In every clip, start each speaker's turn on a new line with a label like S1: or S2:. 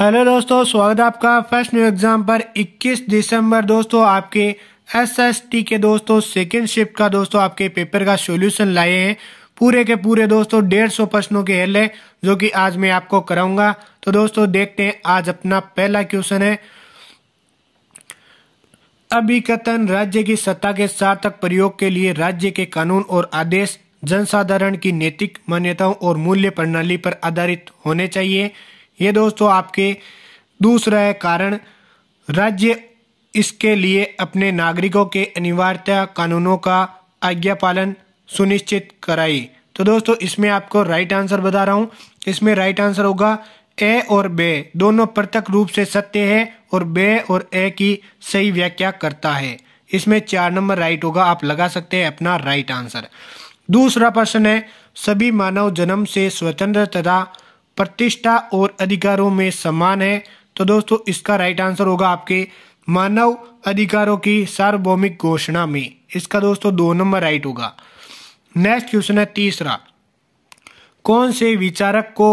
S1: hello दोस्तों स्वागत है आपका फर्स्ट न्यू एग्जाम पर 21 दिसंबर दोस्तों आपके एसएसटी के दोस्तों सेकेंड शिफ्ट का दोस्तों आपके पेपर का सॉल्यूशन लाए हैं पूरे के पूरे दोस्तों डेढ़ सौ प्रश्नों के हल है जो कि आज मैं आपको कराऊंगा तो दोस्तों देखते हैं आज अपना पहला क्वेश्चन है अभिकथन राज्य की सत्ता के सार्थक प्रयोग के लिए राज्य के कानून और आदेश जनसाधारण की नैतिक मान्यताओं और मूल्य प्रणाली पर आधारित होने चाहिए ये दोस्तों आपके दूसरा है कारण राज्य इसके लिए अपने नागरिकों के अनिवार्य कानूनों का आज्ञा पालन सुनिश्चित कराई तो दोस्तों इसमें आपको राइट आंसर बता रहा हूँ इसमें राइट आंसर होगा ए और बे दोनों पृथक रूप से सत्य है और बे और ए की सही व्याख्या करता है इसमें चार नंबर राइट होगा आप लगा सकते हैं अपना राइट आंसर दूसरा प्रश्न है सभी मानव जन्म से स्वतंत्र तथा प्रतिष्ठा और अधिकारों में समान है तो दोस्तों इसका राइट आंसर होगा आपके मानव अधिकारों की सार्वभौमिक घोषणा में इसका दोस्तों दो नंबर राइट होगा नेक्स्ट क्वेश्चन है तीसरा कौन से विचारक को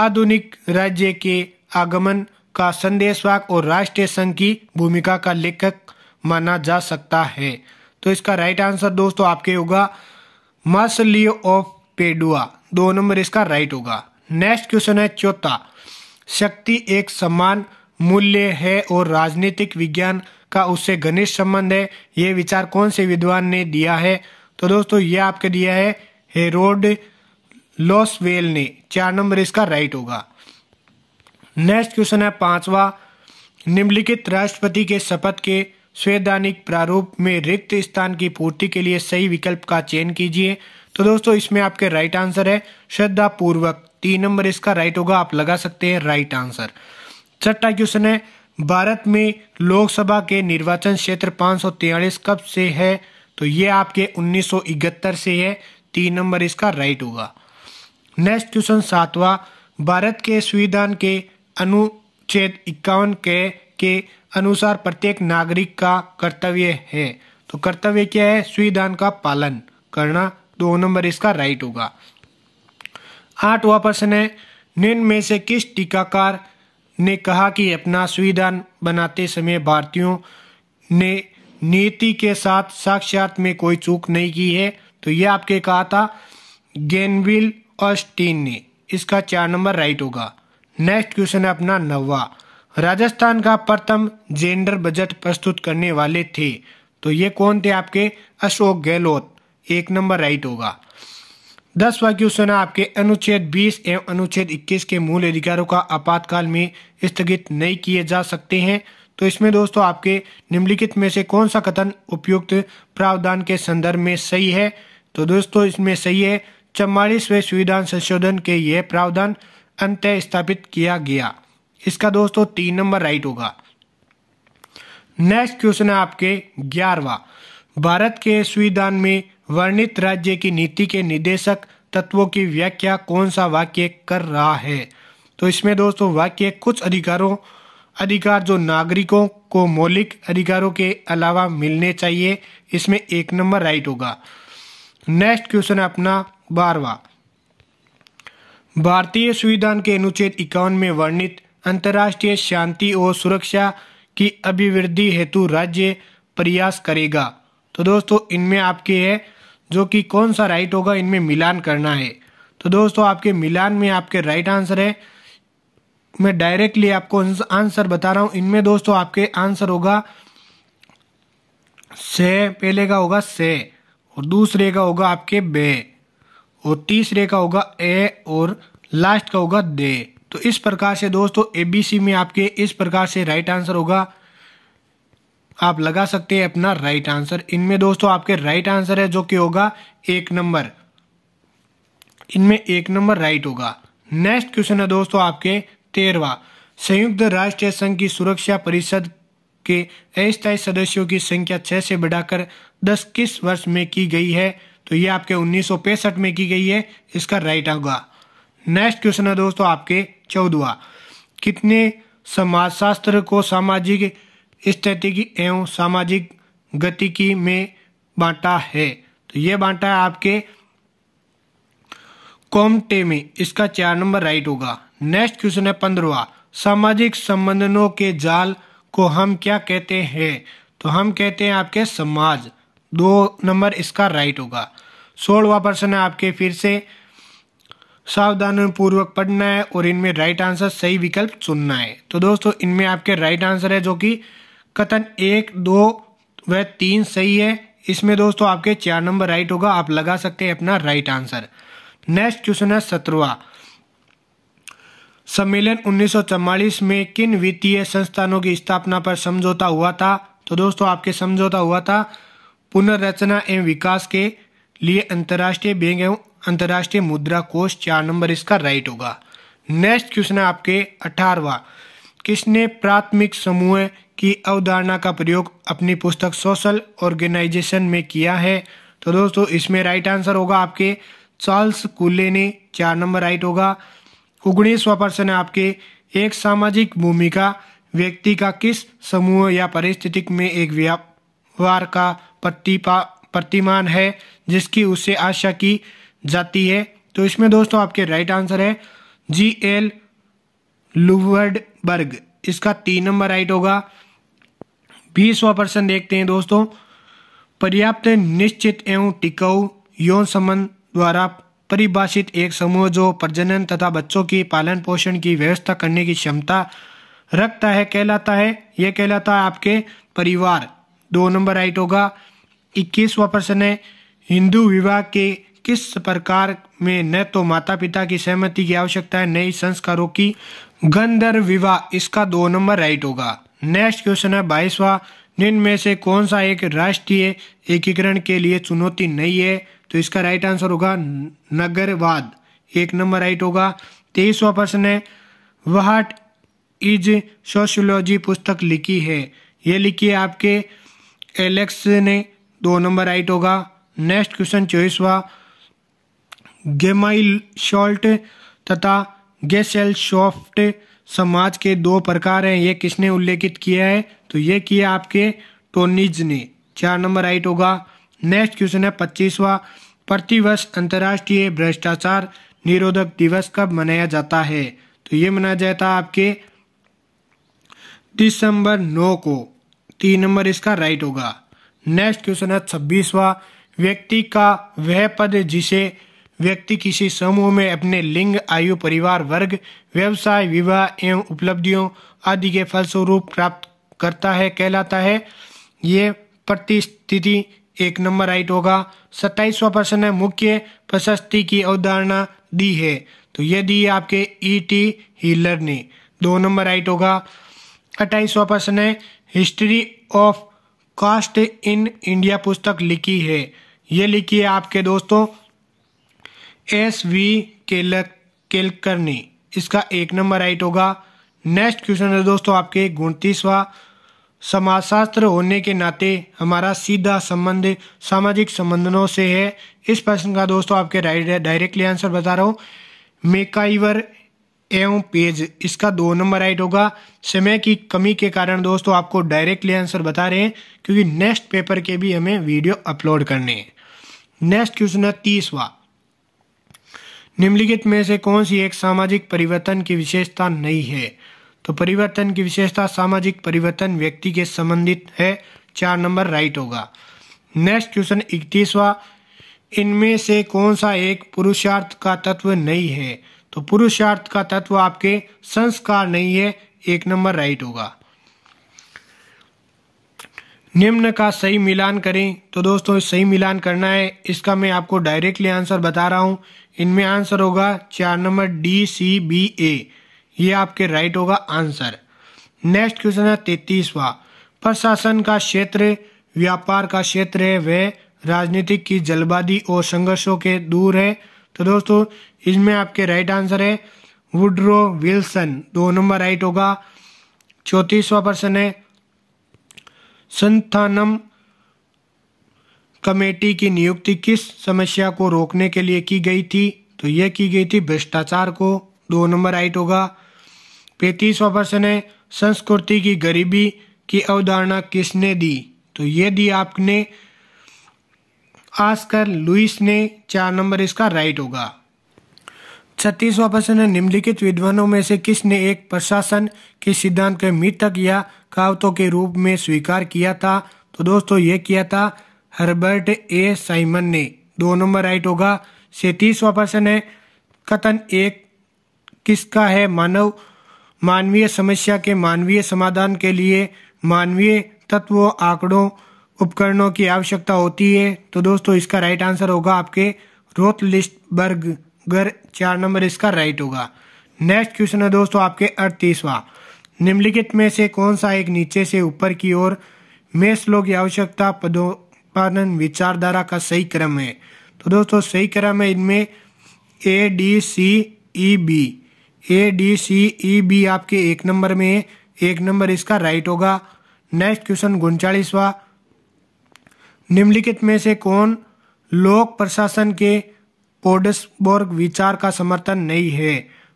S1: आधुनिक राज्य के आगमन का संदेशवाक और राष्ट्रीय संघ की भूमिका का लेखक माना जा सकता है तो इसका राइट आंसर दोस्तों आपके होगा मार्सलियो ऑफ पेडुआ दो नंबर इसका राइट होगा नेक्स्ट क्वेश्चन है चौथा शक्ति एक समान मूल्य है और राजनीतिक विज्ञान का उससे घनिष्ठ संबंध है ये विचार कौन से विद्वान ने दिया है तो दोस्तों ये आपके दिया है हेरोड लॉसवेल ने चार नंबर इसका राइट होगा नेक्स्ट क्वेश्चन है पांचवा निम्नलिखित राष्ट्रपति के शपथ के संवैधानिक प्रारूप में रिक्त स्थान की पूर्ति के लिए सही विकल्प का चयन कीजिए तो दोस्तों इसमें आपके राइट आंसर है श्रद्धा पूर्वक तीन नंबर इसका राइट होगा आप लगा सकते हैं राइट आंसर छठा क्वेश्चन है भारत में लोकसभा के निर्वाचन क्षेत्र पांच कब से है तो ये आपके उन्नीस से है तीन नंबर इसका राइट होगा नेक्स्ट क्वेश्चन सातवा भारत के संविधान के अनुच्छेद इक्यावन के के अनुसार प्रत्येक नागरिक का कर्तव्य है तो कर्तव्य क्या है संविधान का पालन करना दो नंबर इसका राइट होगा आठवां प्रश्न है निम्न में से किस टीकाकार ने कहा कि अपना संविधान बनाते समय भारतीयों ने नीति के साथ साक्षात में कोई चूक नहीं की है तो यह आपके कहा था गेनविल ऑस्टीन ने इसका चार नंबर राइट होगा नेक्स्ट क्वेश्चन है अपना नवा राजस्थान का प्रथम जेंडर बजट प्रस्तुत करने वाले थे तो ये कौन थे आपके अशोक गहलोत एक नंबर राइट होगा दसवा क्वेश्चन है आपके अनुच्छेद 20 एवं अनुच्छेद 21 के मूल अधिकारों का आपातकाल में स्थगित नहीं किए जा सकते हैं तो इसमें दोस्तों आपके निम्नलिखित में से कौन सा कथन उपयुक्त प्रावधान के संदर्भ में सही है तो दोस्तों इसमें सही है चम्बालीसवें संविधान संशोधन के यह प्रावधान अंत स्थापित किया गया इसका दोस्तों तीन नंबर राइट होगा नेक्स्ट क्वेश्चन है आपके ग्यारहवा भारत के संविधान में वर्णित राज्य की नीति के निदेशक तत्वों की व्याख्या कौन सा वाक्य कर रहा है तो इसमें दोस्तों वाक्य कुछ अधिकारों अधिकार जो नागरिकों को मौलिक अधिकारों के अलावा मिलने चाहिए इसमें एक नंबर राइट होगा नेक्स्ट क्वेश्चन है अपना बारवा भारतीय संविधान के अनुच्छेद इक्यावन में वर्णित अंतर्राष्ट्रीय शांति और सुरक्षा की अभिवृद्धि हेतु राज्य प्रयास करेगा तो दोस्तों इनमें आपके है जो कि कौन सा राइट होगा इनमें मिलान करना है तो दोस्तों आपके मिलान में आपके राइट आंसर है मैं डायरेक्टली आपको आंसर बता रहा हूँ इनमें दोस्तों आपके आंसर होगा से पहले का होगा से और दूसरे का होगा आपके बे और तीसरे का होगा ए और लास्ट का होगा दे तो इस प्रकार से दोस्तों एबीसी में आपके इस प्रकार से राइट आंसर होगा आप लगा सकते हैं अपना राइट आंसर इनमें दोस्तों आपके राइट आंसर है जो कि होगा एक नंबर इनमें एक नंबर राइट होगा नेक्स्ट क्वेश्चन है दोस्तों आपके तेरवा संयुक्त राष्ट्र संघ की सुरक्षा परिषद के अस्थायी सदस्यों की संख्या छह से बढ़ाकर दस किस वर्ष में की गई है तो ये आपके उन्नीस में की गई है इसका राइट होगा नेक्स्ट क्वेश्चन है दोस्तों आपके चौदवा कितने समाजशास्त्र को सामाजिक स्थितिक एवं सामाजिक गतिकी में बांटा है तो ये बांटा है आपके कोमटे में इसका चार नंबर राइट होगा नेक्स्ट क्वेश्चन है पंद्रवा सामाजिक संबंधनों के जाल को हम क्या कहते हैं तो हम कहते हैं आपके समाज दो नंबर इसका राइट होगा सोलवा प्रश्न है आपके फिर से सावधान पूर्वक पढ़ना है और इनमें राइट आंसर सही विकल्प चुनना है तो दोस्तों इनमें आपके राइट आंसर है जो कि कथन एक दो व तीन सही है इसमें दोस्तों आपके चार नंबर राइट होगा आप लगा सकते हैं अपना राइट आंसर नेक्स्ट क्वेश्चन है सत्रवा सम्मेलन 1944 में किन वित्तीय संस्थानों की स्थापना पर समझौता हुआ था तो दोस्तों आपके समझौता हुआ था पुनर्रचना एवं विकास के लिए अंतर्राष्ट्रीय बैंक एवं अंतर्राष्ट्रीय मुद्रा कोष चार नंबर इसका राइट होगा नेक्स्ट क्वेश्चन है आपके अठारवा किसने प्राथमिक समूह की अवधारणा का प्रयोग अपनी पुस्तक सोशल ऑर्गेनाइजेशन में किया है तो दोस्तों इसमें राइट आंसर होगा आपके चार्ल्स कुल्ले ने चार नंबर राइट होगा उगनीसवा प्रश्न है आपके एक सामाजिक भूमिका व्यक्ति का किस समूह या परिस्थिति में एक व्यापार का प्रतिपा प्रतिमान है जिसकी उससे आशा की जाती है तो इसमें दोस्तों आपके राइट आंसर है जी एल लुवर्डबर्ग इसका तीन नंबर राइट होगा बीसवा प्रश्न देखते हैं दोस्तों पर्याप्त निश्चित एवं टिकाऊ यौन संबंध द्वारा परिभाषित एक समूह जो प्रजनन तथा बच्चों की पालन पोषण की व्यवस्था करने की क्षमता रखता है कहलाता है यह कहलाता है आपके परिवार दो नंबर राइट होगा इक्कीसवा प्रश्न है हिंदू विवाह के किस प्रकार में न तो माता पिता की सहमति की आवश्यकता है नई संस्कारों की गंधर्व विवाह इसका दो नंबर राइट होगा नेक्स्ट क्वेश्चन है बाईसवा निम्न में से कौन सा एक राष्ट्रीय एकीकरण के लिए चुनौती नहीं है तो इसका राइट आंसर होगा नगरवाद एक नंबर राइट होगा तेईसवा प्रश्न है वहाट इज सोशियोलॉजी पुस्तक लिखी है ये लिखी है आपके एलेक्स ने दो नंबर राइट होगा नेक्स्ट क्वेश्चन चौबीसवा गेमाइल शॉल्ट तथा गेसेल शॉफ्ट समाज के दो प्रकार हैं ये किसने उल्लेखित किया है तो ये किया आपके टोनिज ने चार नंबर राइट होगा नेक्स्ट क्वेश्चन है पच्चीसवा प्रतिवर्ष अंतर्राष्ट्रीय भ्रष्टाचार निरोधक दिवस कब मनाया जाता है तो ये मनाया जाता है आपके दिसंबर नौ को तीन नंबर इसका राइट होगा नेक्स्ट क्वेश्चन है छब्बीसवा व्यक्ति का वह पद जिसे व्यक्ति किसी समूह में अपने लिंग आयु परिवार वर्ग व्यवसाय विवाह एवं उपलब्धियों आदि के फलस्वरूप प्राप्त करता है कहलाता है ये प्रतिस्थिति एक नंबर राइट होगा सत्ताईसवा प्रश्न है मुख्य प्रशस्ति की अवधारणा दी है तो ये दी है आपके ई टी हीलर ने दो नंबर राइट होगा अट्ठाईसवा प्रश्न है history of caste in India पुस्तक लिखी है ये लिखी है आपके दोस्तों एस वी केलक केलकरनी इसका एक नंबर राइट होगा नेक्स्ट क्वेश्चन है दोस्तों आपके गुणतीसवा समाजशास्त्र होने के नाते हमारा सीधा संबंध सामाजिक संबंधनों से है इस प्रश्न का दोस्तों आपके डायरेक्टली आंसर बता रहा हूँ मेकाइवर एवं पेज इसका दो नंबर राइट होगा समय की कमी के कारण दोस्तों आपको डायरेक्टली आंसर बता रहे हैं क्योंकि नेक्स्ट पेपर के भी हमें वीडियो अपलोड करने हैं नेक्स्ट क्वेश्चन है तीसवा निम्नलिखित में से कौन सी एक सामाजिक परिवर्तन की विशेषता नहीं है तो परिवर्तन की विशेषता सामाजिक परिवर्तन व्यक्ति के संबंधित है चार नंबर राइट होगा नेक्स्ट क्वेश्चन इकतीसवा इनमें से कौन सा एक पुरुषार्थ का तत्व नहीं है तो पुरुषार्थ का तत्व आपके संस्कार नहीं है एक नंबर राइट होगा निम्न का सही मिलान करें तो दोस्तों सही मिलान करना है इसका मैं आपको डायरेक्टली आंसर बता रहा हूँ इनमें आंसर होगा चार number D C B A ये आपके राइट होगा आंसर नेक्स्ट क्वेश्चन है तैतीसवा प्रशासन का क्षेत्र व्यापार का क्षेत्र है वह राजनीतिक की जल्दबाजी और संघर्षों के दूर है तो दोस्तों इसमें आपके राइट आंसर है वुड्रो विल्सन दो नंबर राइट होगा चौतीसवा प्रश्न है संस्थानम कमेटी की नियुक्ति किस समस्या को रोकने के लिए की गई थी तो यह की गई थी भ्रष्टाचार को दो नंबर राइट होगा पैंतीसवा प्रश्न है संस्कृति की गरीबी की अवधारणा किसने दी तो यह दी आपने आस्कर लुइस ने चार नंबर इसका राइट होगा छत्तीसवा प्रश्न है निम्नलिखित विद्वानों में से किसने एक प्रशासन के सिद्धांत के मृतक या कावतों के रूप में स्वीकार किया था तो दोस्तों ये किया था हर्बर्ट ए साइमन ने दो नंबर राइट होगा सैतीसवा प्रश्न है कथन एक किसका है मानव मानवीय समस्या के मानवीय समाधान के लिए मानवीय तत्व आंकड़ों उपकरणों की आवश्यकता होती है तो दोस्तों इसका राइट आंसर होगा आपके रोथ लिस्ट बर्ग गर चार नंबर इसका राइट होगा नेक्स्ट क्वेश्चन है दोस्तों आपके अड़तीसवा निम्नलिखित में से कौन सा एक नीचे से ऊपर की ओर में श्लोक की आवश्यकता पदोपादन विचारधारा का सही क्रम है तो दोस्तों सही क्रम है इनमें A D C E B A D C E B आपके एक नंबर में है एक नंबर इसका राइट होगा नेक्स्ट क्वेश्चन उनचालीसवा निम्नलिखित में से कौन लोक प्रशासन के पोडसबोर्ग विचार का समर्थन नहीं है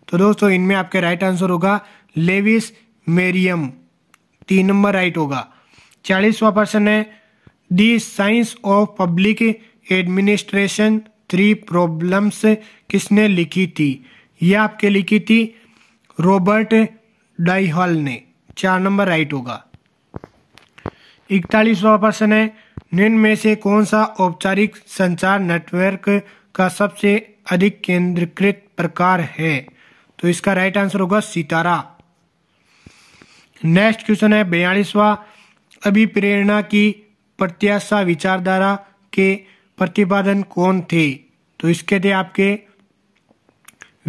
S1: तो दोस्तों इनमें आपके राइट आंसर होगा लेविस मेरियम तीन नंबर राइट होगा चालीसवा प्रश्न है the science of public administration three problems किसने लिखी थी यह आपके लिखी थी रॉबर्ट डाइहॉल ने चार नंबर राइट होगा इकतालीसवा प्रश्न है निम्न में से कौन सा औपचारिक संचार नेटवर्क का सबसे अधिक केंद्रीकृत प्रकार है तो इसका राइट आंसर होगा सितारा नेक्स्ट क्वेश्चन है बयालीसवा अभिप्रेरणा की प्रत्याशा विचारधारा के प्रतिपादन कौन थे तो इसके थे आपके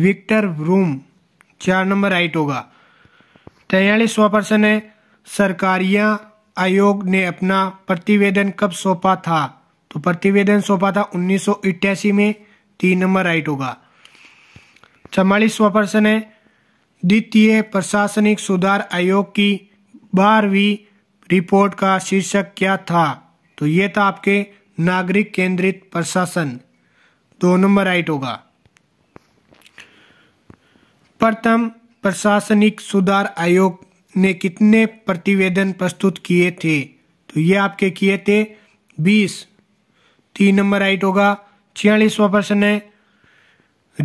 S1: विक्टर रूम चार नंबर राइट होगा तैयलीसवा प्रश्न है सरकारिया आयोग ने अपना प्रतिवेदन कब सौंपा था तो प्रतिवेदन सौंपा था उन्नीस में तीन नंबर राइट होगा चवालीसवा प्रश्न है द्वितीय प्रशासनिक सुधार आयोग की बारहवीं रिपोर्ट का शीर्षक क्या था तो ये था आपके नागरिक केंद्रित प्रशासन दो नंबर राइट होगा प्रथम प्रशासनिक सुधार आयोग ने कितने प्रतिवेदन प्रस्तुत किए थे तो ये आपके किए थे बीस तीन नंबर राइट होगा छियालीसवा प्रश्न है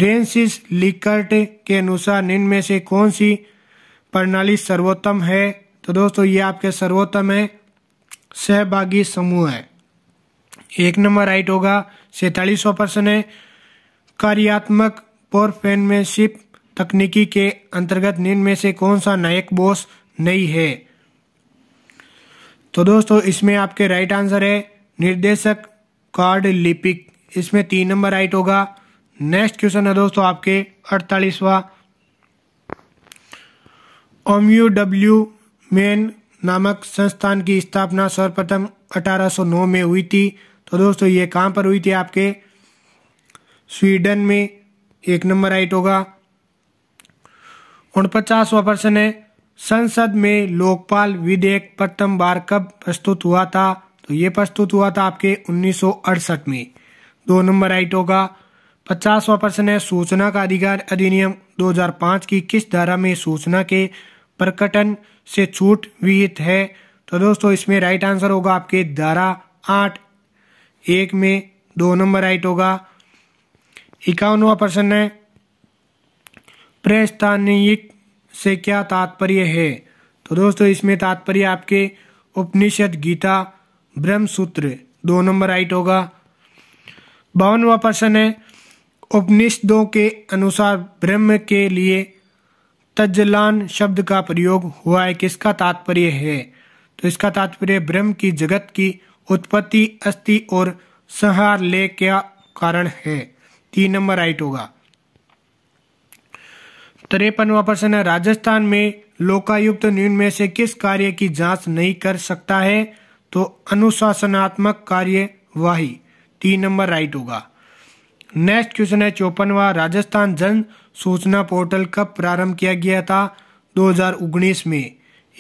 S1: रेंसिस लिकर्ट के अनुसार निम्न में से कौन सी प्रणाली सर्वोत्तम है तो दोस्तों ये आपके सर्वोत्तम है सहभागी समूह है एक नंबर राइट होगा सैतालीसवा प्रश्न है कार्यात्मक पोरफेनमेनशिप तकनीकी के अंतर्गत निम्न में से कौन सा नायक बोस नहीं है तो दोस्तों इसमें आपके राइट आंसर है निर्देशक कार्ड लिपिक इसमें तीन नंबर राइट होगा नेक्स्ट क्वेश्चन है दोस्तों आपके अड़तालीसवा ओमयू डब्ल्यू मेन नामक संस्थान की स्थापना सर्वप्रथम 1809 में हुई थी तो दोस्तों ये कहाँ पर हुई थी आपके स्वीडन में एक नंबर राइट होगा उनपचासवा प्रश्न है संसद में लोकपाल विधेयक प्रथम बार कब प्रस्तुत हुआ था तो ये प्रस्तुत हुआ था आपके उन्नीस में दो नंबर राइट होगा पचासवा प्रश्न है सूचना का अधिकार अधिनियम 2005 की किस धारा में सूचना के प्रकटन से छूट विहित है तो दोस्तों इसमें राइट आंसर होगा आपके धारा आठ एक में दो नंबर राइट होगा इक्यावनवा प्रश्न है प्रस्थानीय से क्या तात्पर्य है तो दोस्तों इसमें तात्पर्य आपके उपनिषद गीता ब्रह्म सूत्र दो नंबर राइट होगा बावनवा प्रश्न है उपनिषदों के अनुसार ब्रह्म के लिए तजलान शब्द का प्रयोग हुआ है किसका तात्पर्य है तो इसका तात्पर्य ब्रह्म की जगत की उत्पत्ति अस्थि और संहार ले क्या कारण है तीन नंबर राइट होगा तिरपनवा प्रश्न है राजस्थान में लोकायुक्त न्यून में से किस कार्य की जांच नहीं कर सकता है तो अनुशासनात्मक कार्यवाही तीन नंबर राइट होगा नेक्स्ट क्वेश्चन है चौपनवा राजस्थान जन सूचना पोर्टल कब प्रारंभ किया गया था 2019 में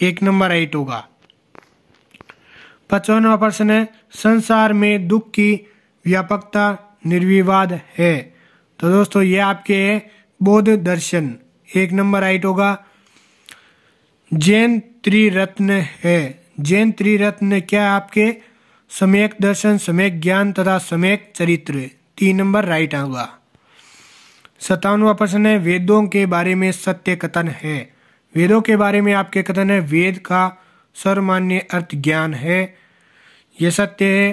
S1: एक नंबर राइट होगा पचपनवा प्रश्न है संसार में दुख की व्यापकता निर्विवाद है तो दोस्तों ये आपके है बौद्ध दर्शन एक नंबर राइट होगा जैन त्रिरत्न है जैन त्रिरत्न क्या आपके सम्यक दर्शन सम्यक ज्ञान तथा सम्यक चरित्र तीन नंबर राइट आऊंगा सत्तावनवा प्रश्न है वेदों के बारे में सत्य कथन है वेदों के बारे में आपके कथन है वेद का सर्वमान्य अर्थ ज्ञान है यह सत्य है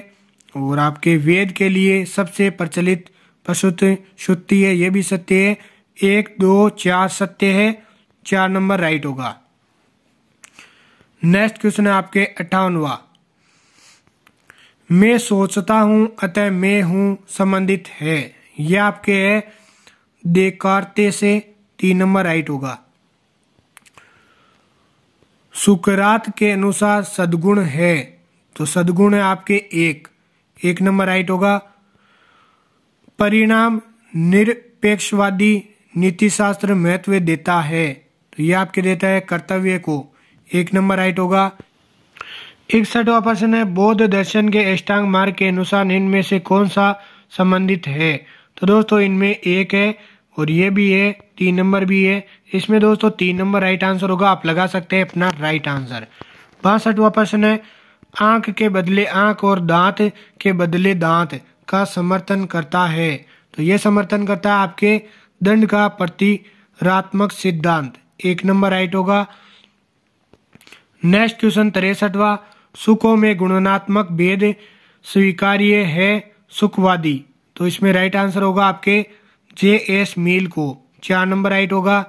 S1: और आपके वेद के लिए सबसे प्रचलित प्रसुत शुद्धि है यह भी सत्य है एक दो चार सत्य है चार नंबर राइट होगा नेक्स्ट क्वेश्चन है आपके अट्ठावनवा मैं सोचता हूं अतः मैं हूं संबंधित है यह आपके है देकारते से तीन नंबर राइट होगा सुकरात के अनुसार सदगुण है तो सदगुण है आपके एक एक नंबर राइट होगा परिणाम निरपेक्षवादी नीतिशास्त्र महत्व देता है तो यह आपके देता है कर्तव्य को एक नंबर राइट होगा इकसठवा प्रश्न है बौद्ध दर्शन के अष्टांग मार्ग के अनुसार इनमें से कौन सा संबंधित है तो दोस्तों इनमें एक है और ये भी है तीन नंबर भी है इसमें दोस्तों तीन नंबर राइट आंसर होगा आप लगा सकते हैं अपना राइट आंसर बासठवा प्रश्न है आंख के बदले आंख और दांत के बदले दांत का समर्थन करता है तो ये समर्थन करता है आपके दंड का प्रतिरात्मक सिद्धांत एक नंबर राइट होगा नेक्स्ट क्वेश्चन तिरसठवा सुखों में गुणनात्मक भेद स्वीकार्य है सुखवादी तो इसमें राइट आंसर होगा आपके जे एस मील को चार नंबर राइट होगा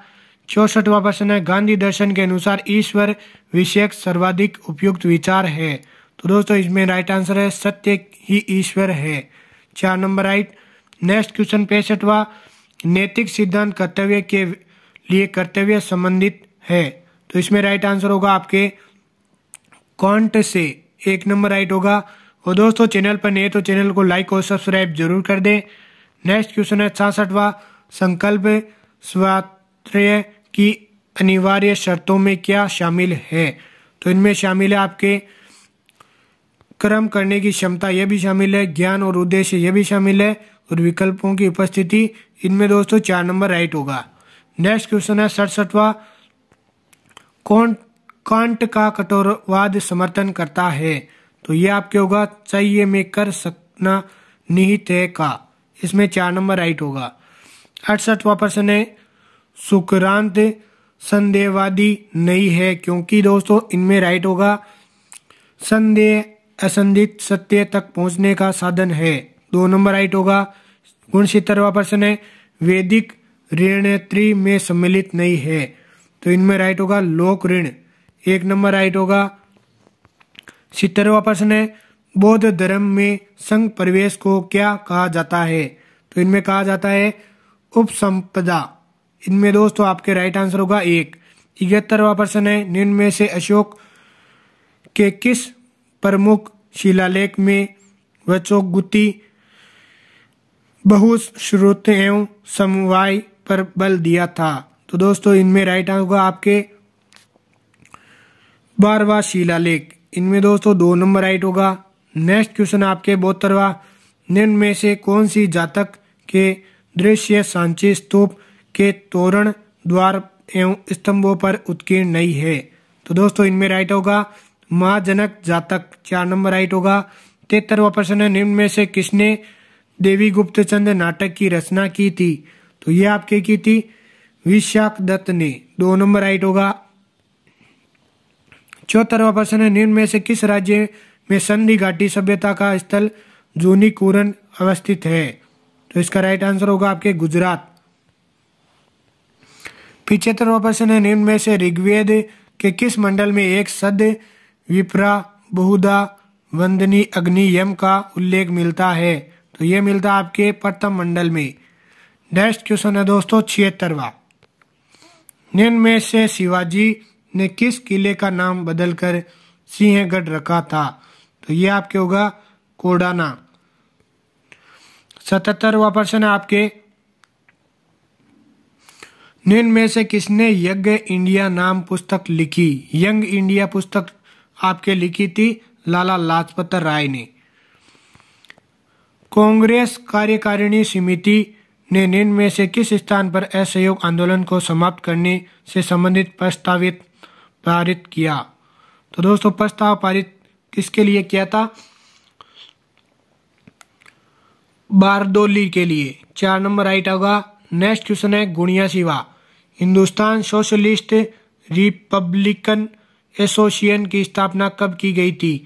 S1: चौसठवा प्रश्न है गांधी दर्शन के अनुसार ईश्वर विषयक सर्वाधिक उपयुक्त विचार है तो दोस्तों इसमें राइट आंसर है सत्य ही ईश्वर है चार नंबर राइट नेक्स्ट क्वेश्चन पैंसठवा नैतिक सिद्धांत कर्तव्य के लिए कर्तव्य संबंधित है तो इसमें राइट आंसर होगा आपके कॉन्ट से एक नंबर राइट होगा और दोस्तों चैनल पर नए तो चैनल को लाइक और सब्सक्राइब जरूर कर दें नेक्स्ट क्वेश्चन है छासठवा संकल्प स्वात्र की अनिवार्य शर्तों में क्या शामिल है तो इनमें शामिल है आपके कर्म करने की क्षमता यह भी शामिल है ज्ञान और उद्देश्य यह भी शामिल है और विकल्पों की उपस्थिति इनमें दोस्तों चार नंबर राइट होगा नेक्स्ट क्वेश्चन है सड़सठवा सट कौन कांट का कठोरवाद समर्थन करता है तो ये आपके होगा चाहिए में कर सकना निहित है का इसमें चार नंबर राइट होगा अड़सठवा प्रश्न है सुक्रांत संदेहवादी नहीं है क्योंकि दोस्तों इनमें राइट होगा संदेह असंदित सत्य तक पहुंचने का साधन है दो नंबर राइट होगा गुण सितरवा प्रश्न है वैदिक ऋणत्री में सम्मिलित नहीं है तो इनमें राइट होगा लोक ऋण एक नंबर राइट होगा सितरवा प्रश्न है बौद्ध धर्म में संघ प्रवेश को क्या कहा जाता है तो इनमें कहा जाता है उपसंपदा इनमें दोस्तों आपके राइट आंसर होगा एक इकहत्तरवा प्रश्न है निम्न में से अशोक के किस प्रमुख शिलालेख में वचोगुति बहुश्रोत एवं समवाय पर बल दिया था तो दोस्तों इनमें राइट आंसर होगा आपके बारवा लेख इनमें दोस्तों दो नंबर राइट होगा नेक्स्ट क्वेश्चन आपके बोतरवा निम्न में से कौन सी जातक के दृश्य सांची स्तूप के तोरण द्वार एवं स्तंभों पर उत्कीर्ण नहीं है तो दोस्तों इनमें राइट होगा महाजनक जातक चार नंबर राइट होगा तेतरवा प्रश्न है निम्न में से किसने देवी गुप्तचंद नाटक की रचना की थी तो ये आपके की थी विशाख दत्त ने दो नंबर राइट होगा चौहत्तरवा प्रश्न है निम्न में से किस राज्य में संधि घाटी सभ्यता का स्थल जूनी कुरन अवस्थित है तो इसका राइट आंसर होगा आपके गुजरात पिछहत्तरवा प्रश्न है निम्न में से ऋग्वेद के किस मंडल में एक सद विप्रा बहुदा वंदनी अग्नि यम का उल्लेख मिलता है तो यह मिलता है आपके प्रथम मंडल में नेक्स्ट क्वेश्चन है दोस्तों छिहत्तरवा निम्न से शिवाजी ने किस किले का नाम बदलकर सिंहगढ़ रखा था तो ये आपके होगा कोडाना सतहत्तरवा प्रश्न है आपके निम्न में से किसने यज्ञ इंडिया नाम पुस्तक लिखी यंग इंडिया पुस्तक आपके लिखी थी लाला लाजपत राय ने कांग्रेस कार्यकारिणी समिति ने निम्न में से किस स्थान पर असहयोग आंदोलन को समाप्त करने से संबंधित प्रस्तावित पारित किया तो दोस्तों प्रस्ताव पारित किसके लिए किया था बारदोली के लिए चार नंबर राइट होगा नेक्स्ट क्वेश्चन है गुणिया सिवा हिंदुस्तान सोशलिस्ट रिपब्लिकन एसोसिएशन की स्थापना कब की गई थी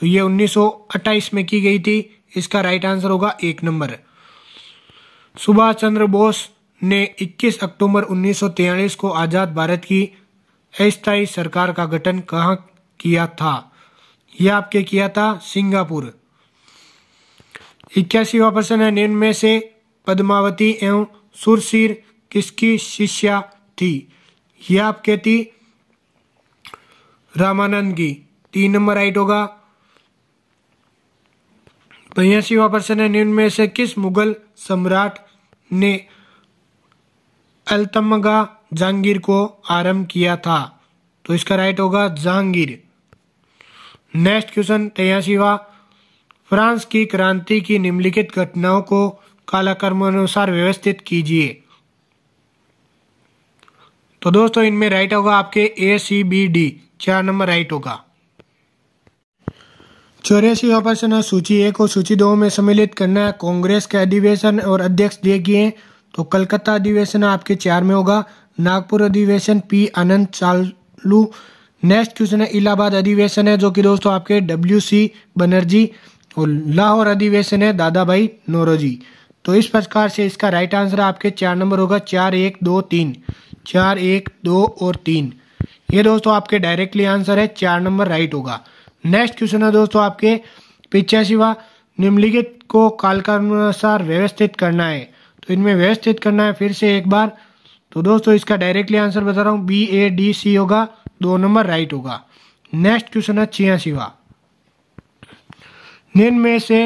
S1: तो ये 1928 में की गई थी इसका राइट आंसर होगा एक नंबर सुभाष चंद्र बोस ने 21 अक्टूबर उन्नीस को आज़ाद भारत की अस्थायी सरकार का गठन कहा किया था यह आपके किया था सिंगापुर इक्यासीवा प्रश्न है निम्न में से पद्मावती एवं सुरशीर किसकी शिष्या थी यह आपके थी रामानंद की तीन नंबर राइट होगा बयासीवा प्रश्न है निम्न से किस मुगल सम्राट ने अल्तमगा जहांगीर को आरंभ किया था तो इसका राइट होगा जहांगीर नेक्स्ट क्वेश्चन तेयासीवा फ्रांस की क्रांति की निम्नलिखित घटनाओं को अनुसार व्यवस्थित कीजिए तो दोस्तों इनमें राइट होगा आपके ए सी बी डी चार नंबर राइट होगा चौरासी ऑपरेशन सूची एक और सूची दो में सम्मिलित करना है कांग्रेस के अधिवेशन और अध्यक्ष दिए गए तो कलकत्ता अधिवेशन आपके चार में होगा नागपुर अधिवेशन पी अनंत चालू नेक्स्ट क्वेश्चन है इलाहाबाद अधिवेशन है जो कि दोस्तों आपके डब्ल्यू सी बनर्जी और लाहौर अधिवेशन है दादा भाई नोरोजी तो इस प्रकार से इसका राइट आंसर आपके चार नंबर होगा चार एक दो तीन चार एक दो और तीन ये दोस्तों आपके डायरेक्टली आंसर है चार नंबर राइट होगा नेक्स्ट क्वेश्चन है दोस्तों आपके पिचासी निम्नलिखित को कालकानुसार व्यवस्थित करना है तो इनमें व्यवस्थित करना है फिर से एक बार तो दोस्तों इसका डायरेक्टली आंसर बता रहा हूँ बी ए डी सी होगा दो नंबर राइट होगा नेक्स्ट क्वेश्चन है छियासीवा निम्न में से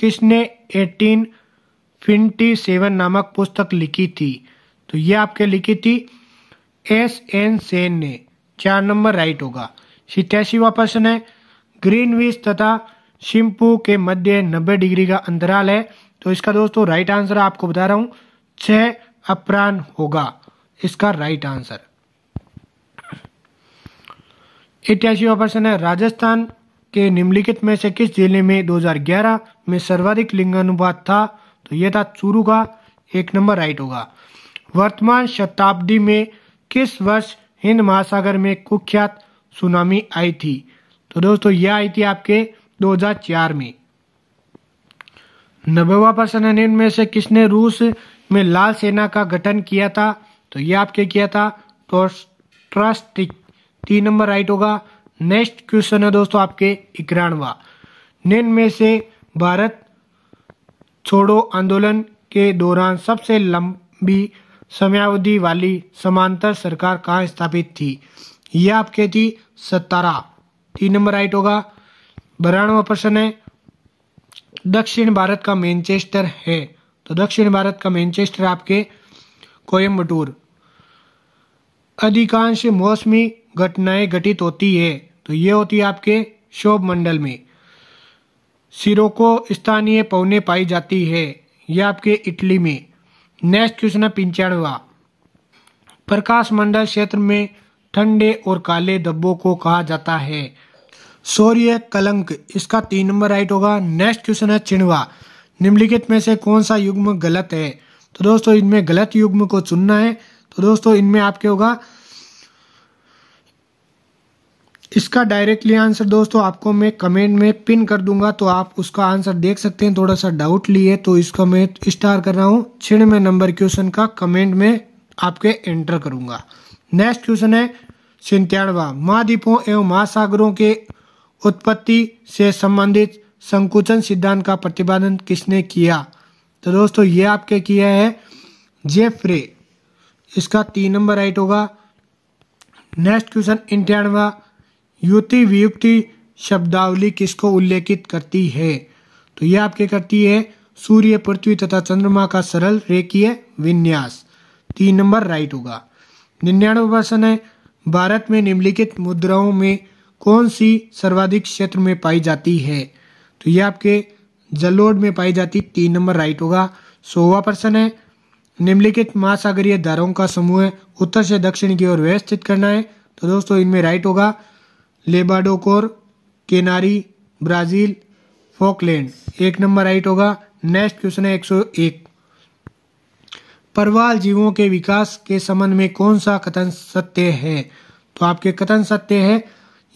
S1: किसने एटीन फिफ्टी सेवन नामक पुस्तक लिखी थी तो ये आपके लिखी थी एस एन सेन ने चार नंबर राइट होगा सितयासीवा प्रश्न है ग्रीनविच तथा शिम्पू के मध्य नब्बे डिग्री का अंतराल है तो इसका दोस्तों राइट आंसर आपको बता रहा हूँ छह अपरान होगा इसका राइट आंसर इक्यासीवा प्रश्न है राजस्थान के निम्नलिखित में से किस जिले में 2011 में सर्वाधिक लिंगानुपात था तो यह था चूरू का एक नंबर राइट होगा वर्तमान शताब्दी में किस वर्ष हिंद महासागर में कुख्यात सुनामी आई थी तो दोस्तों यह आई थी आपके 2004 में प्रश्न है में से किसने रूस में लाल सेना का गठन किया था तो ये आपके किया था तो ट्रस्ट तीन नंबर राइट होगा नेक्स्ट क्वेश्चन है दोस्तों आपके इकरानवा निम्न में से भारत छोड़ो आंदोलन के दौरान सबसे लंबी समयावधि वाली समांतर सरकार कहाँ स्थापित थी यह आपके थी सतारा तीन नंबर राइट होगा बरानवा प्रश्न है दक्षिण भारत का मैनचेस्टर है तो दक्षिण भारत का मैनचेस्टर आपके कोयम्बटूर अधिकांश मौसमी घटनाएं घटित होती है तो ये होती है आपके शोभ मंडल में सिरों को स्थानीय पौने पाई जाती है यह आपके इटली में नेक्स्ट क्वेश्चन है पिंचाणवा प्रकाश मंडल क्षेत्र में ठंडे और काले धब्बों को कहा जाता है सौर्य कलंक इसका तीन नंबर राइट होगा नेक्स्ट क्वेश्चन है चिणवा निम्नलिखित में से कौन सा युग्म गलत है तो दोस्तों इनमें गलत युग्म को चुनना है तो दोस्तों इनमें आपके होगा इसका डायरेक्टली आंसर दोस्तों आपको मैं कमेंट में पिन कर दूंगा तो आप उसका आंसर देख सकते हैं थोड़ा सा डाउट लिए तो इसका मैं स्टार कर रहा हूँ छिण में नंबर क्वेश्चन का कमेंट में आपके एंटर करूंगा नेक्स्ट क्वेश्चन है सिंत्याड़वा महाद्वीपों एवं महासागरों के उत्पत्ति से संबंधित संकुचन सिद्धांत का प्रतिपादन किसने किया तो दोस्तों ये आपके किया है जेफ्रे इसका तीन नंबर राइट होगा नेक्स्ट क्वेश्चन इंटानवा युति वियुक्ति शब्दावली किसको उल्लेखित करती है तो ये आपके करती है सूर्य पृथ्वी तथा चंद्रमा का सरल रेखीय विन्यास तीन नंबर राइट होगा है भारत में निम्नलिखित मुद्राओं में कौन सी सर्वाधिक क्षेत्र में पाई जाती है तो ये आपके जलोड में पाई जाती तीन नंबर राइट होगा सोवा प्रश्न है निम्नलिखित महासागरीय धारों का समूह उत्तर से दक्षिण की ओर व्यवस्थित करना है तो दोस्तों इनमें राइट होगा लेबाडोकोर केनारी ब्राज़ील फोकलैंड एक नंबर राइट होगा नेक्स्ट क्वेश्चन है एक परवाल जीवों के विकास के संबंध में कौन सा कथन सत्य है तो आपके कथन सत्य है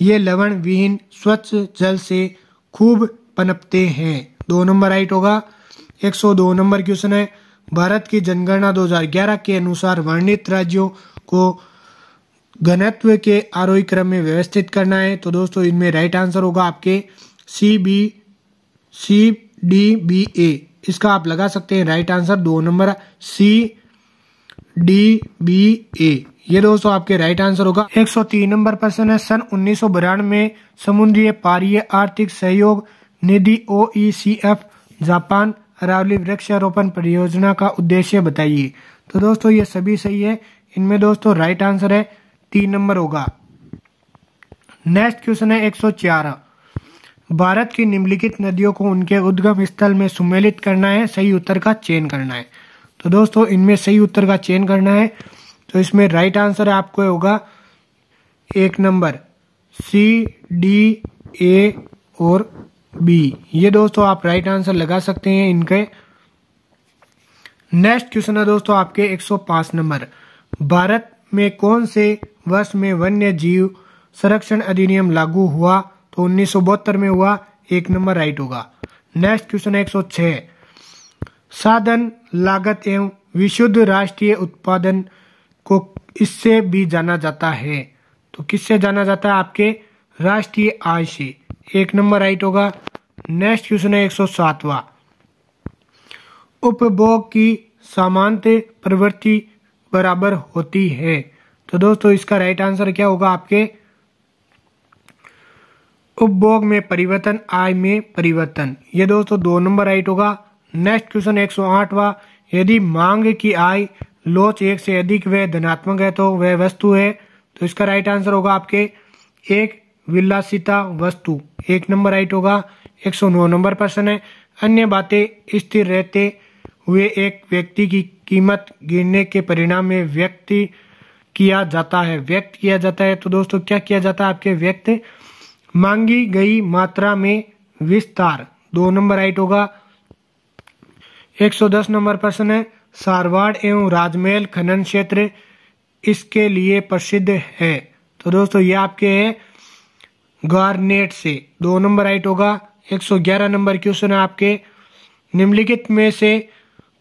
S1: ये लवण विहीन स्वच्छ जल से खूब पनपते हैं दो नंबर राइट होगा 102 नंबर क्वेश्चन है भारत की जनगणना 2011 के अनुसार वर्णित राज्यों को घनत्व के आरोही क्रम में व्यवस्थित करना है तो दोस्तों इनमें राइट आंसर होगा आपके C B C D B A इसका आप लगा सकते हैं राइट आंसर दो number C D B A ये दोस्तों आपके राइट आंसर होगा 103 नंबर प्रश्न है सन उन्नीस में समुद्रीय पारीय आर्थिक सहयोग निधि O E C F Japan Aravalli वृक्षारोपण परियोजना का उद्देश्य बताइए तो दोस्तों ये सभी सही है इनमें दोस्तों राइट आंसर है तीन नंबर होगा नेक्स्ट क्वेश्चन है एक सौ चार भारत की निम्नलिखित नदियों को उनके उद्गम स्थल में सुमेलित करना है सही उत्तर का चयन करना है तो दोस्तों इनमें सही उत्तर का चयन करना है तो इसमें राइट आंसर आपको होगा एक नंबर सी डी ए और बी ये दोस्तों आप राइट आंसर लगा सकते हैं इनके नेक्स्ट क्वेश्चन है दोस्तों आपके 105 नंबर भारत में कौन से वर्ष में वन्य जीव संरक्षण अधिनियम लागू हुआ तो उन्नीस में हुआ एक नंबर राइट होगा नेक्स्ट क्वेश्चन एक साधन लागत एवं विशुद्ध राष्ट्रीय उत्पादन को इससे भी जाना जाता है तो किससे जाना जाता है आपके राष्ट्रीय आय से एक नंबर राइट होगा नेक्स्ट क्वेश्चन है एक सौ सातवा उपभोग की सामान्य प्रवृत्ति बराबर होती है तो दोस्तों इसका राइट आंसर क्या होगा आपके उपभोग में परिवर्तन आय में परिवर्तन ये दोस्तों दो नंबर राइट होगा नेक्स्ट क्वेश्चन एक सौ यदि मांग की आय लोच एक से अधिक वह धनात्मक है तो वह वस्तु है तो इसका राइट आंसर होगा आपके एक विलासिता वस्तु एक नंबर राइट होगा एक सौ नौ नंबर प्रश्न है अन्य बातें स्थिर रहते हुए एक व्यक्ति की कीमत गिरने के परिणाम में व्यक्ति किया जाता है व्यक्त किया जाता है तो दोस्तों क्या किया जाता है आपके व्यक्त मांगी गई मात्रा में विस्तार दो नंबर राइट होगा 110 नंबर प्रश्न है सारवाड़ एवं राजमहल खनन क्षेत्र इसके लिए प्रसिद्ध है तो दोस्तों ये आपके है गार्नेट से दो नंबर राइट होगा 111 नंबर क्वेश्चन है आपके निम्नलिखित में से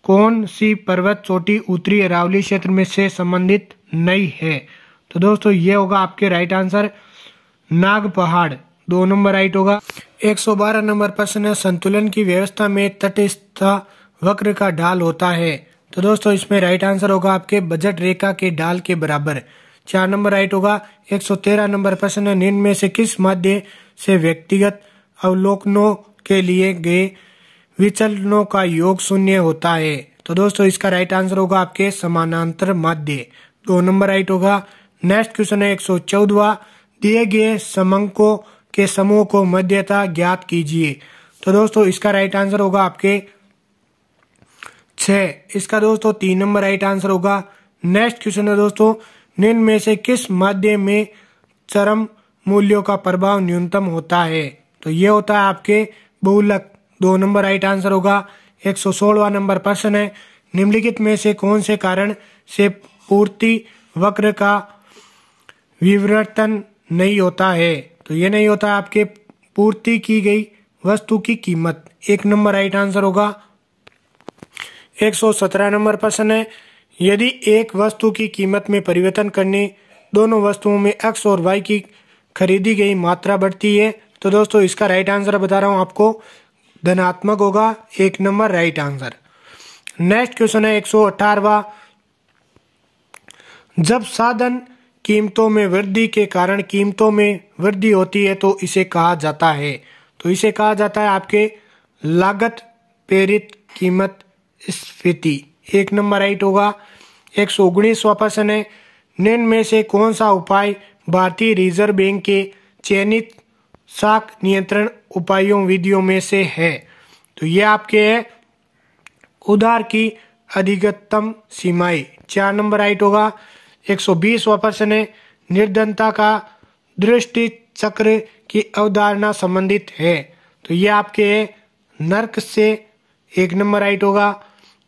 S1: कौन सी पर्वत चोटी उत्तरी अरावली क्षेत्र में से संबंधित नहीं है तो दोस्तों ये होगा आपके राइट आंसर नाग पहाड़ दो नंबर राइट होगा 112 नंबर प्रश्न है संतुलन की व्यवस्था में तटस्थ वक्र का ढाल होता है तो दोस्तों इसमें राइट आंसर होगा आपके बजट रेखा के ढाल के बराबर चार नंबर राइट होगा 113 नंबर प्रश्न है निम्न में से किस माध्य से व्यक्तिगत अवलोकनों के लिए गए विचलनों का योग शून्य होता है तो दोस्तों इसका राइट आंसर होगा आपके समानांतर माध्य दो नंबर राइट होगा नेक्स्ट क्वेश्चन है एक सौ चौदवा दिए गए समंकों के समूह को मध्यता ज्ञात कीजिए तो दोस्तों इसका राइट आंसर होगा आपके छ इसका दोस्तों तीन नंबर राइट आंसर होगा नेक्स्ट क्वेश्चन है दोस्तों निम्न में से किस माध्यम में चरम मूल्यों का प्रभाव न्यूनतम होता है तो ये होता है आपके बहुलक दो नंबर राइट आंसर होगा एक सौ सोलवा नंबर प्रश्न है निम्नलिखित में से कौन से कारण से पूर्ति वक्र का विवर्तन नहीं होता है तो ये नहीं होता आपके पूर्ति की गई वस्तु की कीमत एक नंबर राइट आंसर होगा 117 नंबर प्रश्न है यदि एक वस्तु की कीमत में परिवर्तन करने दोनों वस्तुओं में एक्स और वाई की खरीदी गई मात्रा बढ़ती है तो दोस्तों इसका राइट आंसर बता रहा हूं आपको धनात्मक होगा एक number right answer next question है एक सौ जब साधन कीमतों में वृद्धि के कारण कीमतों में वृद्धि होती है तो इसे कहा जाता है तो इसे कहा जाता है आपके लागत प्रेरित कीमत स्फीति एक नंबर राइट होगा एक सौ उन्नीस प्रश्न है निन्न में से कौन सा उपाय भारतीय रिजर्व बैंक के चयनित साख नियंत्रण उपायों विधियों में से है तो ये आपके है उधार की अधिकतम सीमाएं चार नंबर राइट होगा 120 वर्ष ने निर्धनता का दृष्टि चक्र की अवधारणा संबंधित है तो ये आपके नर्क से एक नंबर राइट होगा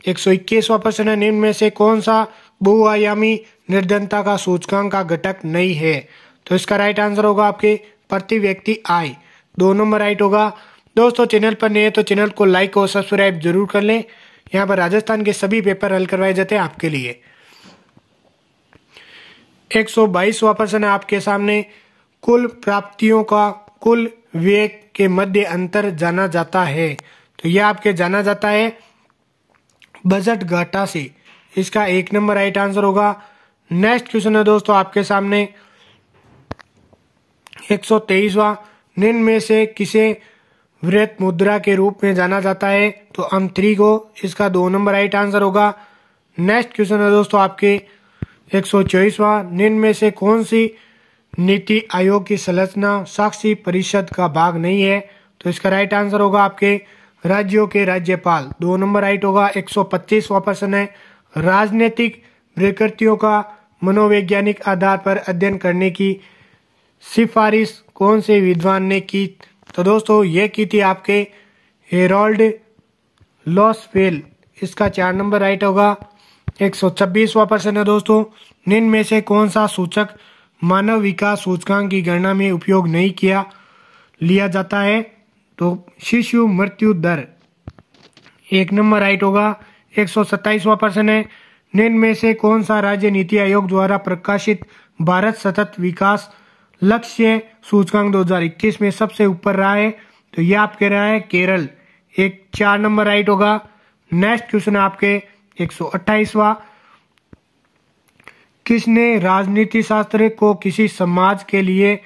S1: एक सौ इक्कीसवा प्रश्न है निम्न में से कौन सा बहुआयामी निर्धनता का सूचकांक का घटक नहीं है तो इसका राइट आंसर होगा आपके प्रति व्यक्ति आय दो नंबर राइट होगा दोस्तों चैनल पर नए तो चैनल को लाइक और सब्सक्राइब जरूर कर लें यहाँ पर राजस्थान के सभी पेपर हल करवाए जाते हैं आपके लिए 122 वापस है आपके सामने कुल प्राप्तियों का कुल व्यय के मध्य अंतर जाना जाता है तो यह आपके जाना जाता है बजट घाटा से इसका एक नंबर राइट आंसर होगा नेक्स्ट क्वेश्चन है दोस्तों आपके सामने 123वां निम्न में से किसे वृत मुद्रा के रूप में जाना जाता है तो अम थ्री को इसका दो नंबर राइट आंसर होगा नेक्स्ट क्वेश्चन है दोस्तों आपके एक सौ चौबीसवा निम्न में से कौन सी नीति आयोग की संरचना साक्षी परिषद का भाग नहीं है तो इसका राइट आंसर होगा आपके राज्यों के राज्यपाल दो नंबर राइट होगा एक सौ पच्चीसवा प्रश्न है राजनीतिक विकृतियों का मनोवैज्ञानिक आधार पर अध्ययन करने की सिफारिश कौन से विद्वान ने की तो दोस्तों ये की थी आपके हेरोल्ड लॉसफेल इसका चार नंबर राइट होगा एक सौ छब्बीसवा प्रश्न है दोस्तों निम्न में से कौन सा सूचक मानव विकास सूचकांक की गणना में उपयोग नहीं किया लिया जाता है तो शिशु मृत्यु दर एक नंबर राइट होगा एक सौ सत्ताईसवा प्रश्न है निम्न में से कौन सा राज्य नीति आयोग द्वारा प्रकाशित भारत सतत विकास लक्ष्य सूचकांक 2021 में सबसे ऊपर रहा है तो यह आप कह रहा है केरल एक चार नंबर राइट होगा नेक्स्ट क्वेश्चन आपके एक सौ किसने राजनीति शास्त्र को किसी समाज के लिए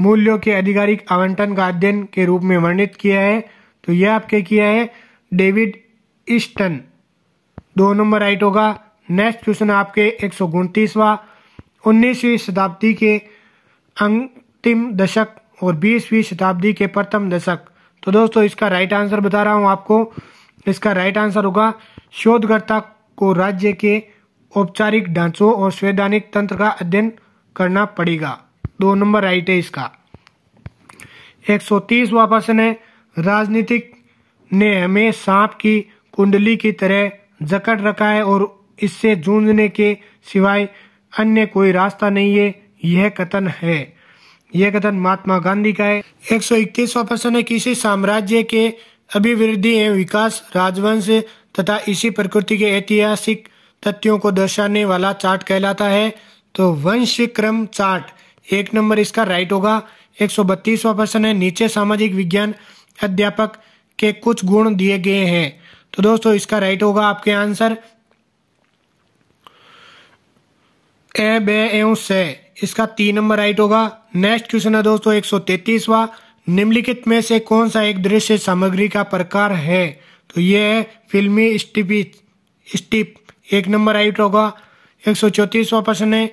S1: मूल्यों के आधिकारिक आवंटन का अध्ययन के रूप में वर्णित किया है तो यह आपके किया है डेविड इस्टन दो नंबर राइट होगा नेक्स्ट क्वेश्चन आपके एक सौ उनतीसवा उन्नीसवीं शताब्दी के अंतिम दशक और बीसवीं शताब्दी के प्रथम दशक तो दोस्तों इसका राइट आंसर बता रहा हूँ आपको इसका राइट आंसर होगा शोधकर्ता को राज्य के औपचारिक ढांचों और संवैधानिक तंत्र का अध्ययन करना पड़ेगा दो नंबर राइट है इसका 130वां वापस ने राजनीतिक ने हमें सांप की कुंडली की तरह जकड़ रखा है और इससे जूझने के सिवाय अन्य कोई रास्ता नहीं है यह कथन है यह कथन महात्मा गांधी का है एक सौ प्रश्न है किसी साम्राज्य के अभिवृद्धि एवं विकास राजवंश तथा इसी प्रकृति के ऐतिहासिक तथ्यों को दर्शाने वाला चार्ट कहलाता है तो वंश क्रम चार्ट एक नंबर इसका राइट होगा एक प्रश्न है नीचे सामाजिक विज्ञान अध्यापक के कुछ गुण दिए गए हैं तो दोस्तों इसका राइट होगा आपके आंसर ए बे एवं से इसका तीन नंबर राइट होगा नेक्स्ट क्वेश्चन है दोस्तों एक सौ निम्नलिखित में से कौन सा एक दृश्य सामग्री का प्रकार है तो ये है फिल्मी स्टिपी स्टिप एक नंबर आइट होगा एक सौ चौंतीसवा प्रश्न है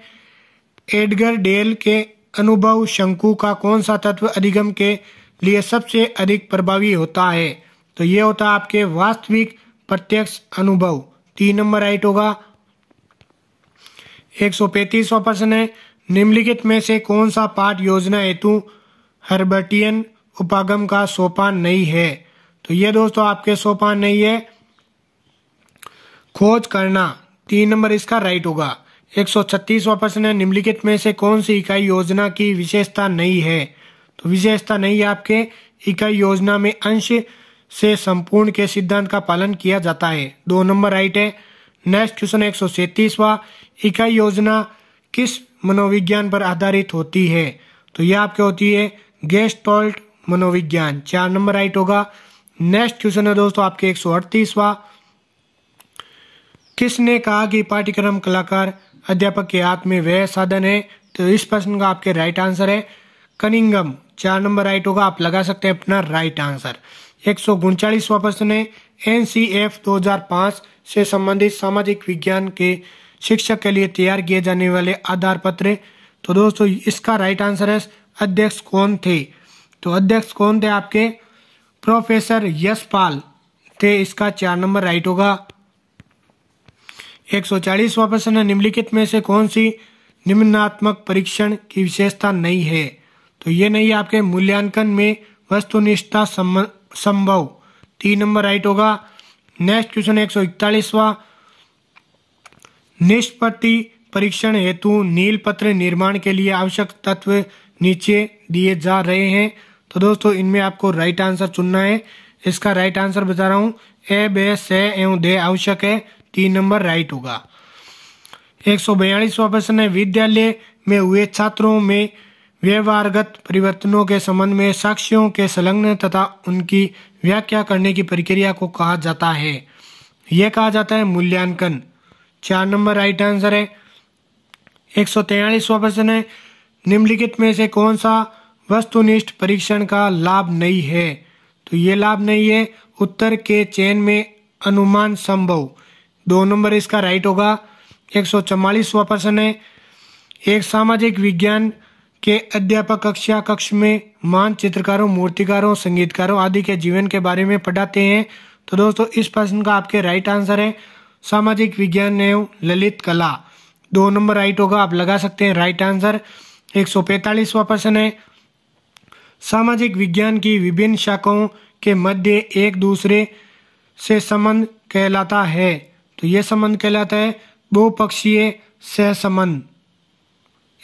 S1: एडगर डेल के अनुभव शंकु का कौन सा तत्व अधिगम के लिए सबसे अधिक प्रभावी होता है तो ये होता है आपके वास्तविक प्रत्यक्ष अनुभव तीन नंबर राइट होगा एक सौ पैंतीसवा प्रश्न है निम्नलिखित में से कौन सा पाठ योजना हेतु हर्बर्टियन उपागम का सोपान नहीं है तो ये दोस्तों आपके सोपान नहीं है खोज करना तीन नंबर इसका राइट होगा एक सौ छत्तीसवा प्रश्न है निम्नलिखित में से कौन सी इकाई योजना की विशेषता नहीं है तो विशेषता नहीं है आपके इकाई योजना में अंश से संपूर्ण के सिद्धांत का पालन किया जाता है दो नंबर राइट है नेक्स्ट क्वेश्चन एक सौ इकाई योजना किस मनोविज्ञान पर आधारित होती है तो यह आपके होती है गेस्टॉल्ट मनोविज्ञान चार नंबर राइट होगा नेक्स्ट क्वेश्चन है दोस्तों आपके एक सौ किसने कहा कि पाठ्यक्रम कलाकार अध्यापक के हाथ में वह साधन है तो इस प्रश्न का आपके राइट आंसर है कनिंगम चार नंबर राइट होगा आप लगा सकते हैं अपना राइट आंसर एक सौ प्रश्न है एन सी दो हजार से संबंधित सामाजिक विज्ञान के शिक्षक के लिए तैयार किए जाने वाले आधार पत्र तो दोस्तों इसका राइट आंसर है अध्यक्ष कौन थे तो अध्यक्ष कौन थे आपके प्रोफेसर यशपाल थे इसका चार नंबर राइट होगा एक सौ चालीसवा निम्नलिखित में से कौन सी निम्नात्मक परीक्षण की विशेषता नहीं है तो ये नहीं आपके मूल्यांकन में वस्तुनिष्ठता संभव तीन नंबर राइट होगा नेक्स्ट क्वेश्चन एक सौ इकतालीसवा निष्पत्ति परीक्षण हेतु नील पत्र निर्माण के लिए आवश्यक तत्व नीचे दिए जा रहे हैं तो दोस्तों इनमें आपको राइट आंसर चुनना है इसका राइट आंसर बता रहा हूं ए बे से एवं दे आवश्यक है तीन नंबर राइट होगा एक सौ बयालीसवा प्रश्न है विद्यालय में हुए छात्रों में व्यवहारगत परिवर्तनों के संबंध में साक्षियों के संलग्न तथा उनकी व्याख्या करने की प्रक्रिया को कहा जाता है यह कहा जाता है मूल्यांकन चार नंबर राइट आंसर है एक सौ प्रश्न है निम्नलिखित में से कौन सा वस्तुनिष्ठ परीक्षण का लाभ नहीं है तो ये लाभ नहीं है उत्तर के चयन में अनुमान संभव दो नंबर इसका राइट होगा एक सौ प्रश्न है एक सामाजिक विज्ञान के अध्यापक कक्षा कक्ष में मान चित्रकारों मूर्तिकारों संगीतकारों आदि के जीवन के बारे में पढ़ाते हैं तो दोस्तों इस प्रश्न का आपके राइट आंसर है सामाजिक विज्ञान एवं ललित कला दो नंबर राइट होगा आप लगा सकते हैं राइट आंसर एक सौ प्रश्न है सामाजिक विज्ञान की विभिन्न शाखाओं के मध्य एक दूसरे से संबंध कहलाता है तो यह संबंध कहलाता है बहुपक्षीय सह संबंध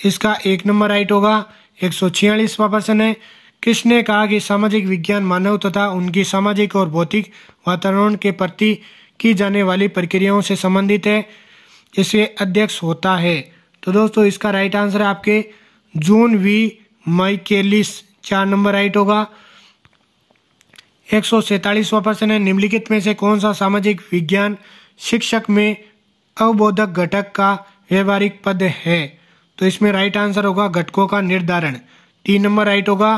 S1: इसका एक नंबर राइट होगा एक सौ छियालीसवा प्रश्न है किसने कहा कि सामाजिक विज्ञान मानव तथा उनकी सामाजिक और भौतिक वातावरण के प्रति की जाने वाली प्रक्रियाओं से संबंधित है इसे अध्यक्ष होता है तो दोस्तों इसका राइट आंसर है आपके जून वी माइकेलिस चार नंबर राइट होगा एक सौ सैतालीस प्रश्न है निम्नलिखित में से कौन सा सामाजिक विज्ञान शिक्षक में अवबोधक घटक का व्यवहारिक पद है तो इसमें राइट आंसर होगा घटकों का निर्धारण तीन नंबर राइट होगा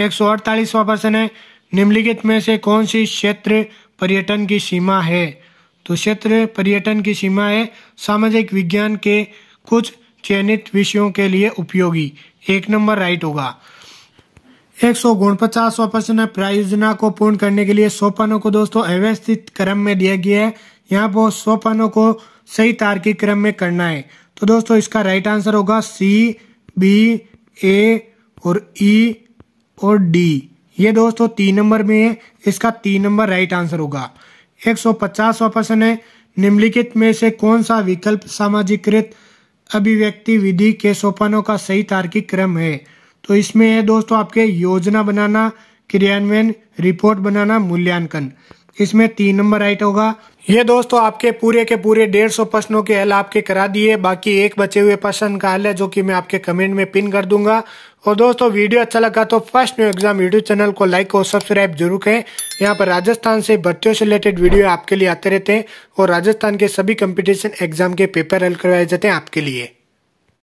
S1: एक सौ अड़तालीसवा प्रश्न है निम्नलिखित में से कौन सी क्षेत्र पर्यटन की सीमा है तो क्षेत्र पर्यटन की सीमा है सामाजिक विज्ञान के कुछ चयनित विषयों के लिए उपयोगी एक नंबर राइट होगा एक सौ उनपचासवा प्रश्न प्रायोजना को पूर्ण करने के लिए सोपानों को दोस्तों अव्यवस्थित क्रम में दिया गया है यहाँ पर सोपानों को सही तार्किक क्रम में करना है तो दोस्तों इसका राइट आंसर होगा सी बी ए और ई e और डी ये दोस्तों तीन नंबर में है इसका तीन नंबर राइट आंसर होगा एक सौ पचास प्रश्न है निम्नलिखित में से कौन सा विकल्प सामाजिकृत अभिव्यक्ति विधि के सोपानों का सही तार्किक क्रम है तो इसमें है दोस्तों आपके योजना बनाना क्रियान्वयन रिपोर्ट बनाना मूल्यांकन इसमें तीन नंबर राइट होगा ये दोस्तों आपके पूरे के पूरे डेढ़ सौ प्रश्नों के हल आपके करा दिए बाकी एक बचे हुए प्रश्न का हल है जो कि मैं आपके कमेंट में पिन कर दूंगा और दोस्तों वीडियो अच्छा लगा तो first new exam YouTube channel को लाइक और सब्सक्राइब जरूर करें यहाँ पर राजस्थान से भर्तियों से रिलेटेड वीडियो आपके लिए आते रहते हैं और राजस्थान के सभी कम्पिटिशन एग्जाम के पेपर हल करवाए जाते हैं आपके लिए